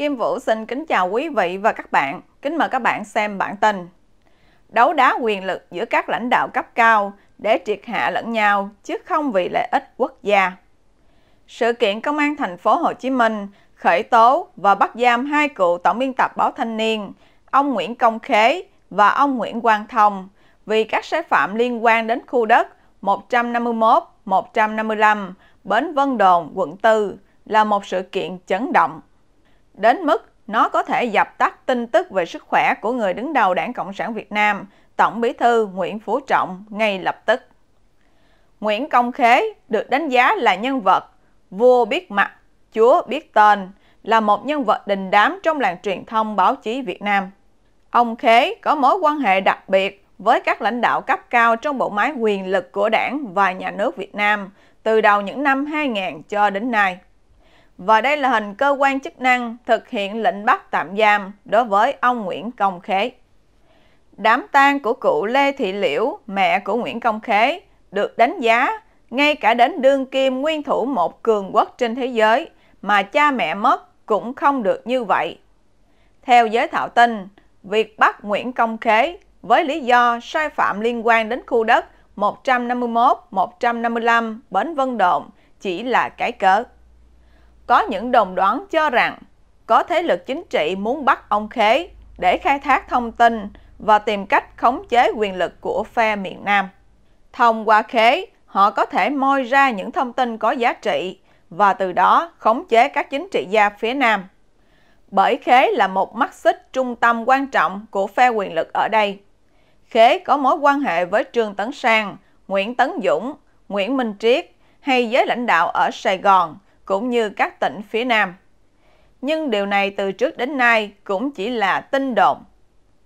Kim Vũ xin kính chào quý vị và các bạn. Kính mời các bạn xem bản tin. Đấu đá quyền lực giữa các lãnh đạo cấp cao để triệt hạ lẫn nhau chứ không vì lợi ích quốc gia. Sự kiện công an thành phố Hồ Chí Minh khởi tố và bắt giam hai cựu tổng biên tập báo Thanh niên, ông Nguyễn Công Khế và ông Nguyễn Quang Thông vì các sai phạm liên quan đến khu đất 151, 155 Bến Vân Đồn, quận 4 là một sự kiện chấn động đến mức nó có thể dập tắt tin tức về sức khỏe của người đứng đầu Đảng Cộng sản Việt Nam, Tổng Bí thư Nguyễn Phú Trọng ngay lập tức. Nguyễn Công Khế được đánh giá là nhân vật vua biết mặt, chúa biết tên, là một nhân vật đình đám trong làng truyền thông báo chí Việt Nam. Ông Khế có mối quan hệ đặc biệt với các lãnh đạo cấp cao trong bộ máy quyền lực của đảng và nhà nước Việt Nam từ đầu những năm 2000 cho đến nay. Và đây là hình cơ quan chức năng thực hiện lệnh bắt tạm giam đối với ông Nguyễn Công Khế. Đám tang của cụ Lê Thị Liễu, mẹ của Nguyễn Công Khế, được đánh giá ngay cả đến đương kim nguyên thủ một cường quốc trên thế giới mà cha mẹ mất cũng không được như vậy. Theo giới thạo tin, việc bắt Nguyễn Công Khế với lý do sai phạm liên quan đến khu đất 151-155 Bến Vân Độn chỉ là cái cớ có những đồng đoán cho rằng có thế lực chính trị muốn bắt ông Khế để khai thác thông tin và tìm cách khống chế quyền lực của phe miền Nam. Thông qua Khế, họ có thể moi ra những thông tin có giá trị và từ đó khống chế các chính trị gia phía Nam. Bởi Khế là một mắt xích trung tâm quan trọng của phe quyền lực ở đây. Khế có mối quan hệ với Trương Tấn Sang, Nguyễn Tấn Dũng, Nguyễn Minh Triết hay giới lãnh đạo ở Sài Gòn – cũng như các tỉnh phía Nam. Nhưng điều này từ trước đến nay cũng chỉ là tin đồn.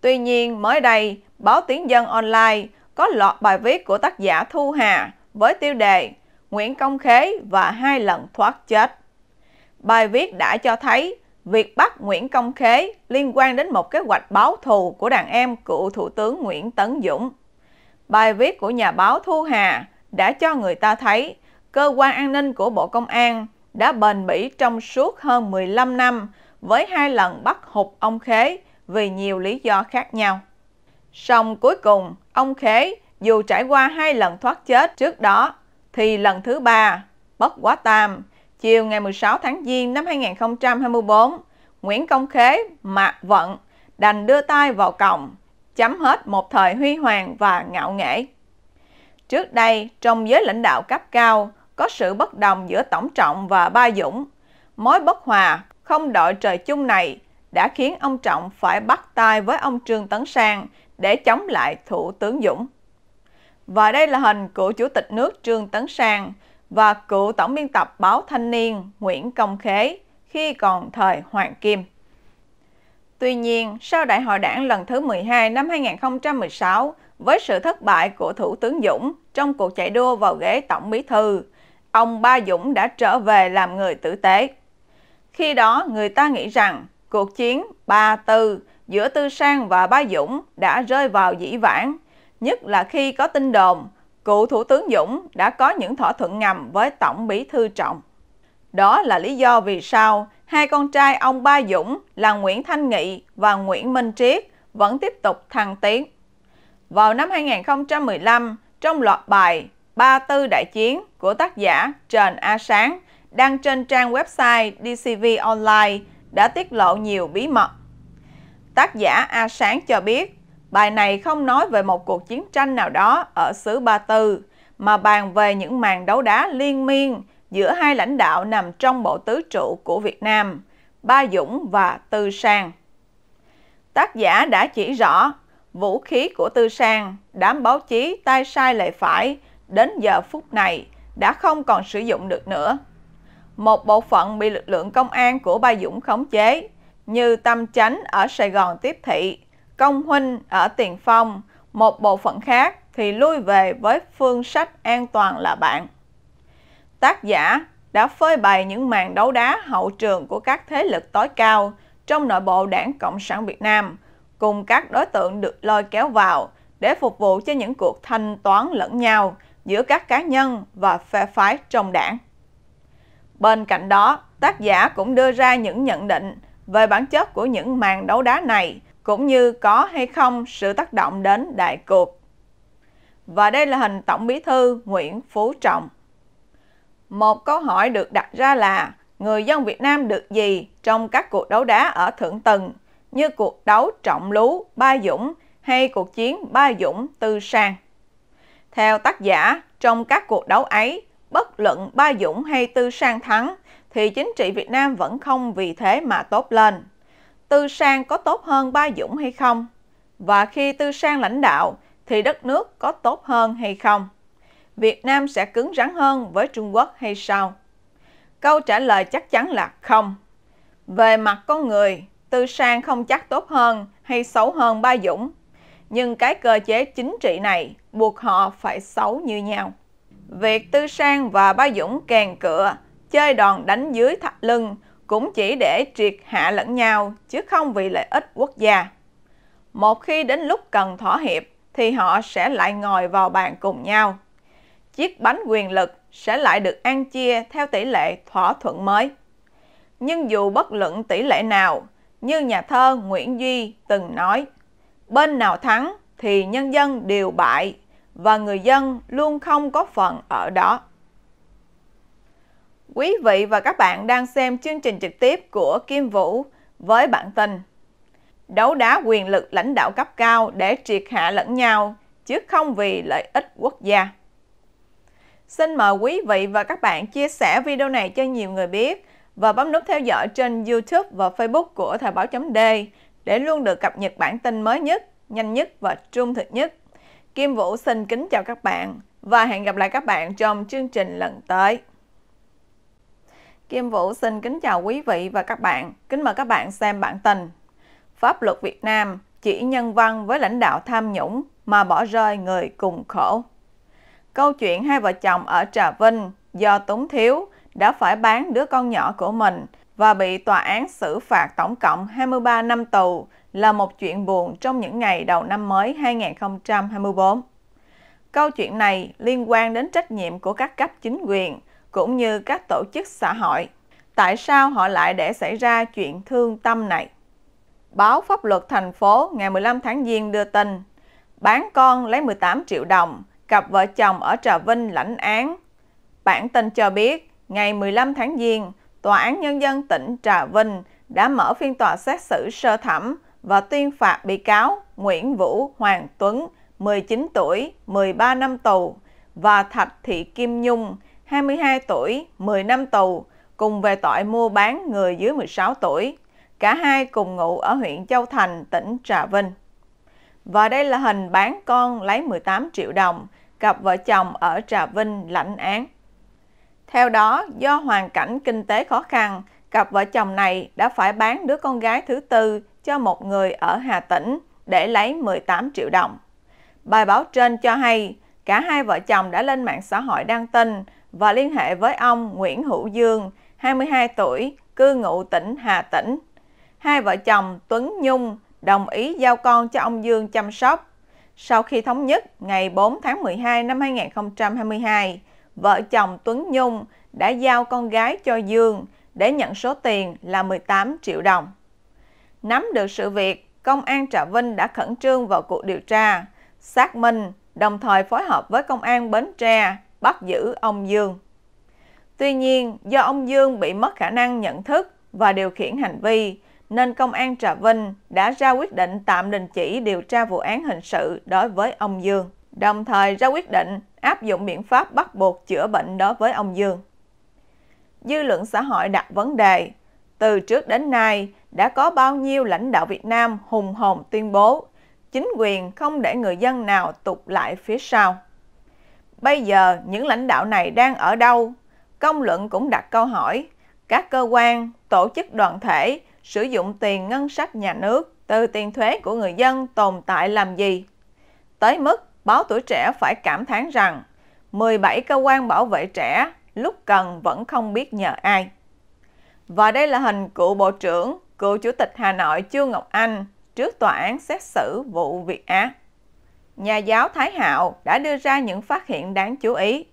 Tuy nhiên, mới đây, báo Tiếng Dân Online có lọt bài viết của tác giả Thu Hà với tiêu đề Nguyễn Công Khế và hai lần thoát chết. Bài viết đã cho thấy việc bắt Nguyễn Công Khế liên quan đến một kế hoạch báo thù của đàn em cựu Thủ tướng Nguyễn Tấn Dũng. Bài viết của nhà báo Thu Hà đã cho người ta thấy cơ quan an ninh của Bộ Công an đã bền bỉ trong suốt hơn 15 năm với hai lần bắt hụt ông Khế vì nhiều lý do khác nhau. Song cuối cùng, ông Khế dù trải qua hai lần thoát chết trước đó, thì lần thứ ba, bất quá tam, chiều ngày 16 tháng Giêng năm 2024, Nguyễn Công Khế, Mạc Vận đành đưa tay vào cổng chấm hết một thời huy hoàng và ngạo nghễ. Trước đây, trong giới lãnh đạo cấp cao, có sự bất đồng giữa Tổng Trọng và Ba Dũng. Mối bất hòa, không đội trời chung này đã khiến ông Trọng phải bắt tay với ông Trương Tấn Sang để chống lại Thủ tướng Dũng. Và đây là hình của Chủ tịch nước Trương Tấn Sang và cựu tổng biên tập báo Thanh niên Nguyễn Công Khế khi còn thời Hoàng Kim. Tuy nhiên, sau đại hội đảng lần thứ 12 năm 2016, với sự thất bại của Thủ tướng Dũng trong cuộc chạy đua vào ghế Tổng Bí Thư, ông Ba Dũng đã trở về làm người tử tế. Khi đó người ta nghĩ rằng cuộc chiến ba tư giữa Tư Sang và Ba Dũng đã rơi vào dĩ vãng, nhất là khi có tin đồn cựu Thủ tướng Dũng đã có những thỏa thuận ngầm với Tổng bí thư Trọng. Đó là lý do vì sao hai con trai ông Ba Dũng là Nguyễn Thanh Nghị và Nguyễn Minh Triết vẫn tiếp tục thăng tiến. Vào năm 2015, trong loạt bài Ba Tư đại chiến của tác giả Trần A Sáng đăng trên trang website DCV Online đã tiết lộ nhiều bí mật. Tác giả A Sáng cho biết, bài này không nói về một cuộc chiến tranh nào đó ở xứ Ba Tư, mà bàn về những màn đấu đá liên miên giữa hai lãnh đạo nằm trong bộ tứ trụ của Việt Nam, Ba Dũng và Tư Sang. Tác giả đã chỉ rõ vũ khí của Tư Sang, đám báo chí tay sai lệ phải đến giờ phút này đã không còn sử dụng được nữa. Một bộ phận bị lực lượng công an của Ba Dũng khống chế, như Tâm Chánh ở Sài Gòn tiếp thị, Công Huynh ở Tiền Phong, một bộ phận khác thì lui về với phương sách an toàn là bạn. Tác giả đã phơi bày những màn đấu đá hậu trường của các thế lực tối cao trong nội bộ đảng Cộng sản Việt Nam, cùng các đối tượng được lôi kéo vào để phục vụ cho những cuộc thanh toán lẫn nhau giữa các cá nhân và phe phái trong đảng. Bên cạnh đó, tác giả cũng đưa ra những nhận định về bản chất của những màn đấu đá này, cũng như có hay không sự tác động đến đại cuộc. Và đây là hình Tổng Bí thư Nguyễn Phú Trọng. Một câu hỏi được đặt ra là người dân Việt Nam được gì trong các cuộc đấu đá ở thượng tầng như cuộc đấu trọng lú Ba Dũng hay cuộc chiến Ba Dũng Tư Sang. Theo tác giả, trong các cuộc đấu ấy, bất luận Ba Dũng hay Tư Sang thắng, thì chính trị Việt Nam vẫn không vì thế mà tốt lên. Tư Sang có tốt hơn Ba Dũng hay không? Và khi Tư Sang lãnh đạo, thì đất nước có tốt hơn hay không? Việt Nam sẽ cứng rắn hơn với Trung Quốc hay sao? Câu trả lời chắc chắn là không. Về mặt con người, Tư Sang không chắc tốt hơn hay xấu hơn Ba Dũng. Nhưng cái cơ chế chính trị này buộc họ phải xấu như nhau. Việc Tư Sang và Ba Dũng kèn cựa, chơi đòn đánh dưới thắt lưng cũng chỉ để triệt hạ lẫn nhau chứ không vì lợi ích quốc gia. Một khi đến lúc cần thỏa hiệp thì họ sẽ lại ngồi vào bàn cùng nhau. Chiếc bánh quyền lực sẽ lại được ăn chia theo tỷ lệ thỏa thuận mới. Nhưng dù bất luận tỷ lệ nào, như nhà thơ Nguyễn Duy từng nói, bên nào thắng thì nhân dân đều bại và người dân luôn không có phần ở đó. Quý vị và các bạn đang xem chương trình trực tiếp của Kim Vũ với bản tin Đấu đá quyền lực lãnh đạo cấp cao để triệt hạ lẫn nhau chứ không vì lợi ích quốc gia. Xin mời quý vị và các bạn chia sẻ video này cho nhiều người biết và bấm nút theo dõi trên YouTube và Facebook của Thời báo.d để luôn được cập nhật bản tin mới nhất, nhanh nhất và trung thực nhất. Kim Vũ xin kính chào các bạn và hẹn gặp lại các bạn trong chương trình lần tới. Kim Vũ xin kính chào quý vị và các bạn. Kính mời các bạn xem bản tin. Pháp luật Việt Nam chỉ nhân văn với lãnh đạo tham nhũng mà bỏ rơi người cùng khổ. Câu chuyện hai vợ chồng ở Trà Vinh do túng thiếu đã phải bán đứa con nhỏ của mình và bị tòa án xử phạt tổng cộng 23 năm tù là một chuyện buồn trong những ngày đầu năm mới 2024. Câu chuyện này liên quan đến trách nhiệm của các cấp chính quyền cũng như các tổ chức xã hội. Tại sao họ lại để xảy ra chuyện thương tâm này? Báo Pháp luật thành phố ngày 15 tháng Giêng đưa tin bán con lấy 18 triệu đồng, cặp vợ chồng ở Trà Vinh lãnh án. Bản tin cho biết, ngày 15 tháng Giêng, Tòa án Nhân dân tỉnh Trà Vinh đã mở phiên tòa xét xử sơ thẩm và tuyên phạt bị cáo Nguyễn Vũ Hoàng Tuấn 19 tuổi 13 năm tù và Thạch Thị Kim Nhung 22 tuổi 10 năm tù cùng về tội mua bán người dưới 16 tuổi. Cả hai cùng ngụ ở huyện Châu Thành, tỉnh Trà Vinh. Và đây là hình bán con lấy 18 triệu đồng, cặp vợ chồng ở Trà Vinh lãnh án. Theo đó, do hoàn cảnh kinh tế khó khăn, cặp vợ chồng này đã phải bán đứa con gái thứ tư cho một người ở Hà Tĩnh để lấy 18 triệu đồng. Bài báo trên cho hay, cả hai vợ chồng đã lên mạng xã hội đăng tin và liên hệ với ông Nguyễn Hữu Dương, 22 tuổi, cư ngụ tỉnh Hà Tĩnh. Hai vợ chồng Tuấn Nhung đồng ý giao con cho ông Dương chăm sóc. Sau khi thống nhất ngày 4 tháng 12 năm 2022, vợ chồng Tuấn Nhung đã giao con gái cho Dương để nhận số tiền là 18 triệu đồng. Nắm được sự việc, Công an Trà Vinh đã khẩn trương vào cuộc điều tra, xác minh, đồng thời phối hợp với Công an Bến Tre bắt giữ ông Dương. Tuy nhiên, do ông Dương bị mất khả năng nhận thức và điều khiển hành vi, nên Công an Trà Vinh đã ra quyết định tạm đình chỉ điều tra vụ án hình sự đối với ông Dương, đồng thời ra quyết định áp dụng biện pháp bắt buộc chữa bệnh đối với ông Dương. Dư luận xã hội đặt vấn đề, từ trước đến nay, đã có bao nhiêu lãnh đạo Việt Nam hùng hồn tuyên bố chính quyền không để người dân nào tụt lại phía sau. Bây giờ những lãnh đạo này đang ở đâu? Công luận cũng đặt câu hỏi, các cơ quan, tổ chức đoàn thể sử dụng tiền ngân sách nhà nước từ tiền thuế của người dân tồn tại làm gì? Tới mức báo tuổi trẻ phải cảm thán rằng 17 cơ quan bảo vệ trẻ lúc cần vẫn không biết nhờ ai. Và đây là hình cựu Bộ trưởng cựu chủ tịch Hà Nội Trương Ngọc Anh trước tòa án xét xử vụ Việt Á. Nhà giáo Thái Hạo đã đưa ra những phát hiện đáng chú ý.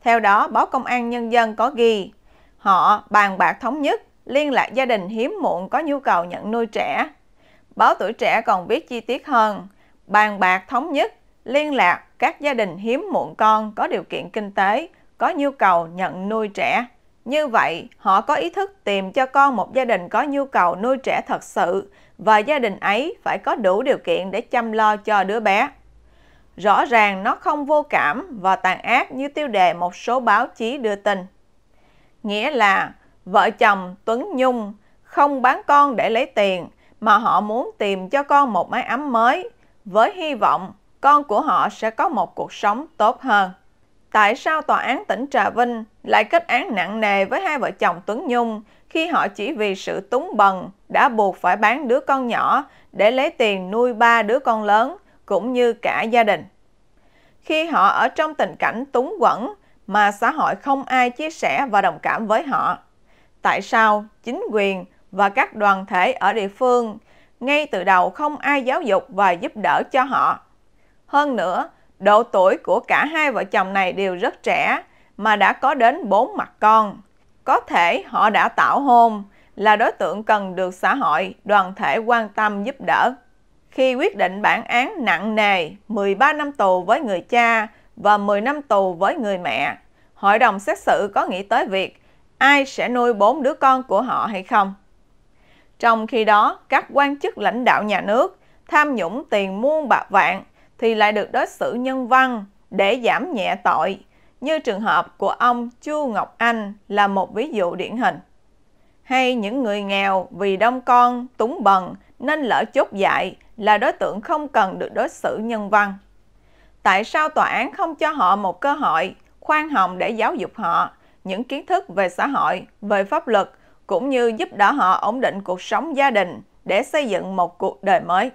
Theo đó, báo Công an Nhân dân có ghi, họ bàn bạc thống nhất, liên lạc gia đình hiếm muộn có nhu cầu nhận nuôi trẻ. Báo Tuổi Trẻ còn viết chi tiết hơn, bàn bạc thống nhất, liên lạc các gia đình hiếm muộn con có điều kiện kinh tế, có nhu cầu nhận nuôi trẻ. Như vậy, họ có ý thức tìm cho con một gia đình có nhu cầu nuôi trẻ thật sự và gia đình ấy phải có đủ điều kiện để chăm lo cho đứa bé. Rõ ràng nó không vô cảm và tàn ác như tiêu đề một số báo chí đưa tin. Nghĩa là vợ chồng Tuấn Nhung không bán con để lấy tiền mà họ muốn tìm cho con một mái ấm mới với hy vọng con của họ sẽ có một cuộc sống tốt hơn tại sao tòa án tỉnh Trà Vinh lại kết án nặng nề với hai vợ chồng Tuấn Nhung khi họ chỉ vì sự túng bần đã buộc phải bán đứa con nhỏ để lấy tiền nuôi ba đứa con lớn cũng như cả gia đình. Khi họ ở trong tình cảnh túng quẫn mà xã hội không ai chia sẻ và đồng cảm với họ. Tại sao chính quyền và các đoàn thể ở địa phương ngay từ đầu không ai giáo dục và giúp đỡ cho họ? Hơn nữa, Độ tuổi của cả hai vợ chồng này đều rất trẻ mà đã có đến bốn mặt con. Có thể họ đã tảo hôn là đối tượng cần được xã hội, đoàn thể quan tâm giúp đỡ. Khi quyết định bản án nặng nề 13 năm tù với người cha và 10 năm tù với người mẹ, hội đồng xét xử có nghĩ tới việc ai sẽ nuôi bốn đứa con của họ hay không. Trong khi đó, các quan chức lãnh đạo nhà nước tham nhũng tiền muôn bạc vạn thì lại được đối xử nhân văn để giảm nhẹ tội, như trường hợp của ông Chu Ngọc Anh là một ví dụ điển hình. Hay những người nghèo vì đông con, túng bần nên lỡ chốt dạy là đối tượng không cần được đối xử nhân văn. Tại sao tòa án không cho họ một cơ hội khoan hồng để giáo dục họ những kiến thức về xã hội, về pháp luật cũng như giúp đỡ họ ổn định cuộc sống gia đình để xây dựng một cuộc đời mới?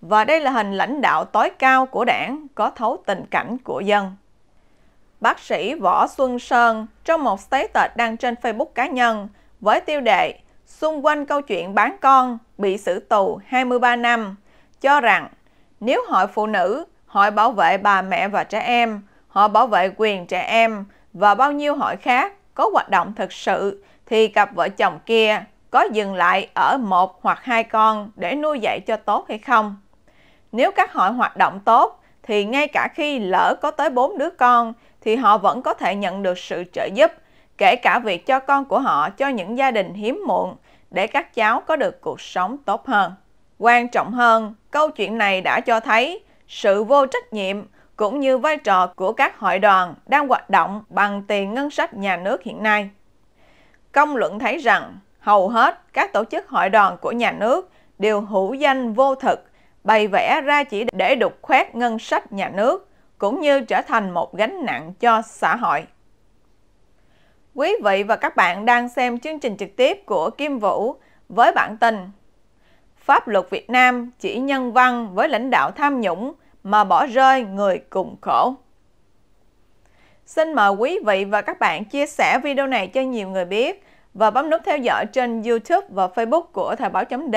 và đây là hình lãnh đạo tối cao của đảng có thấu tình cảnh của dân. Bác sĩ Võ Xuân Sơn trong một status đăng trên Facebook cá nhân với tiêu đề Xung quanh câu chuyện bán con bị xử tù 23 năm cho rằng nếu hội phụ nữ, hội bảo vệ bà mẹ và trẻ em, hội bảo vệ quyền trẻ em và bao nhiêu hội khác có hoạt động thực sự thì cặp vợ chồng kia có dừng lại ở một hoặc hai con để nuôi dạy cho tốt hay không? Nếu các họ hoạt động tốt, thì ngay cả khi lỡ có tới 4 đứa con, thì họ vẫn có thể nhận được sự trợ giúp, kể cả việc cho con của họ cho những gia đình hiếm muộn, để các cháu có được cuộc sống tốt hơn. Quan trọng hơn, câu chuyện này đã cho thấy sự vô trách nhiệm cũng như vai trò của các hội đoàn đang hoạt động bằng tiền ngân sách nhà nước hiện nay. Công luận thấy rằng hầu hết các tổ chức hội đoàn của nhà nước đều hữu danh vô thực bày vẽ ra chỉ để đục khoét ngân sách nhà nước, cũng như trở thành một gánh nặng cho xã hội. Quý vị và các bạn đang xem chương trình trực tiếp của Kim Vũ với bản tin Pháp luật Việt Nam chỉ nhân văn với lãnh đạo tham nhũng mà bỏ rơi người cùng khổ. Xin mời quý vị và các bạn chia sẻ video này cho nhiều người biết và bấm nút theo dõi trên YouTube và Facebook của Thời báo D